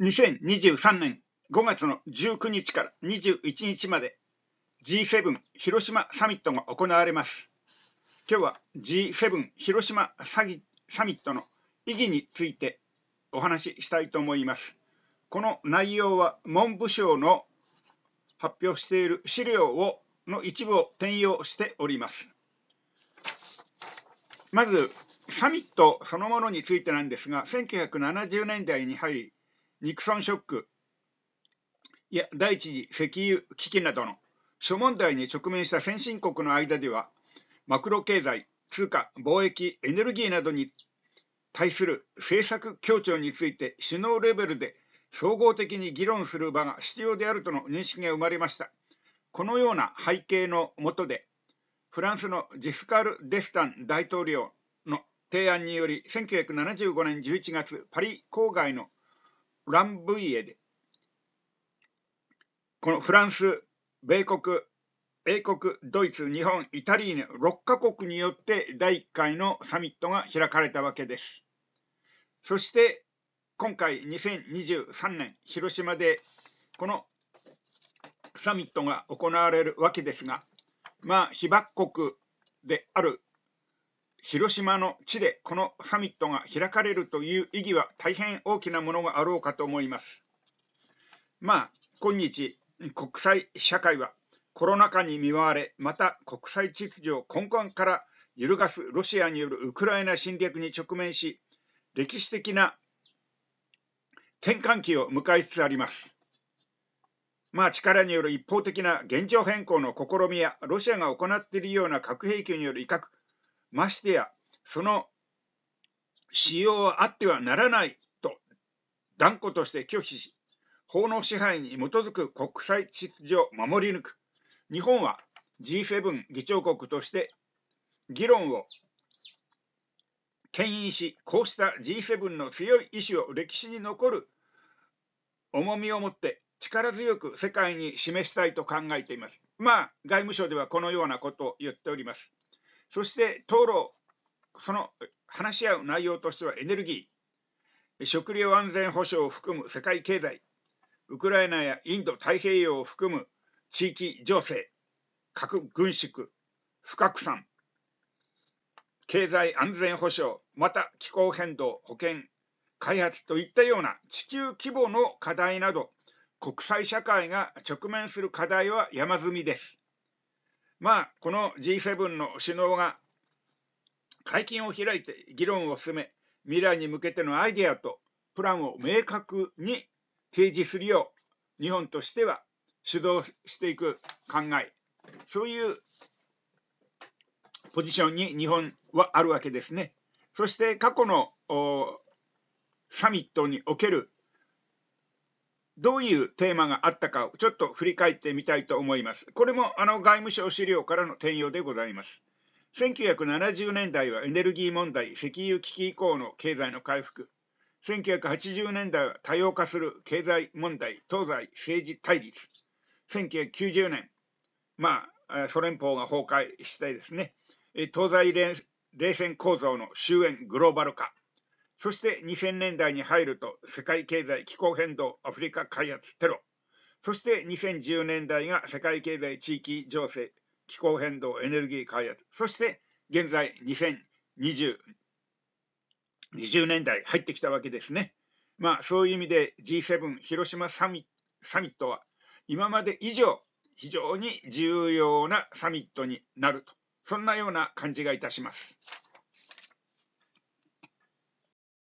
2023年5月の19日から21日まで G7 広島サミットが行われます。今日は G7 広島サミットの意義についてお話ししたいと思います。この内容は文部省の発表している資料をの一部を転用しております。まず、サミットそのものについてなんですが、1970年代に入り、ニクソンショックいや第一次石油危機などの諸問題に直面した先進国の間ではマクロ経済通貨貿易エネルギーなどに対する政策協調について首脳レベルで総合的に議論する場が必要であるとの認識が生まれましたこのような背景の下でフランスのジスカル・デスタン大統領の提案により1975年11月パリ郊外のランブイエで、このフランス、米国、英国、ドイツ、日本、イタリーヌ、6カ国によって第1回のサミットが開かれたわけです。そして今回2023年広島でこのサミットが行われるわけですが、まあ被爆国である広島の地でこのサミットが開かれるという意義は大変大きなものがあろうかと思います。まあ、今日、国際社会はコロナ禍に見舞われ、また国際秩序を根幹から揺るがすロシアによるウクライナ侵略に直面し、歴史的な転換期を迎えつつあります。まあ力による一方的な現状変更の試みや、ロシアが行っているような核兵器による威嚇、ましてや、その使用はあってはならないと断固として拒否し、法の支配に基づく国際秩序を守り抜く。日本は G7 議長国として議論を牽引し、こうした G7 の強い意志を歴史に残る重みを持って力強く世界に示したいと考えています。まあ、外務省ではこのようなことを言っております。そして討論、その話し合う内容としてはエネルギー、食料安全保障を含む世界経済、ウクライナやインド太平洋を含む地域情勢、核軍縮、不拡散、経済安全保障、また気候変動、保健、開発といったような地球規模の課題など、国際社会が直面する課題は山積みです。まあ、この G7 の首脳が会見を開いて議論を進め、未来に向けてのアイデアとプランを明確に提示するよう、日本としては主導していく考え、そういうポジションに日本はあるわけですね。そして過去のサミットにおけるどういうテーマがあったかをちょっと振り返ってみたいと思います。これもあの外務省資料からの転用でございます。1970年代はエネルギー問題、石油危機以降の経済の回復。1980年代は多様化する経済問題、東西政治対立。1990年、まあ、ソ連邦が崩壊してですね、東西冷戦構造の終焉、グローバル化。そして2000年代に入ると世界経済、気候変動、アフリカ開発、テロ。そして2010年代が世界経済、地域情勢、気候変動、エネルギー開発。そして現在2020、20年代入ってきたわけですね。まあそういう意味で G7 広島サミサミットは今まで以上非常に重要なサミットになると。そんなような感じがいたします。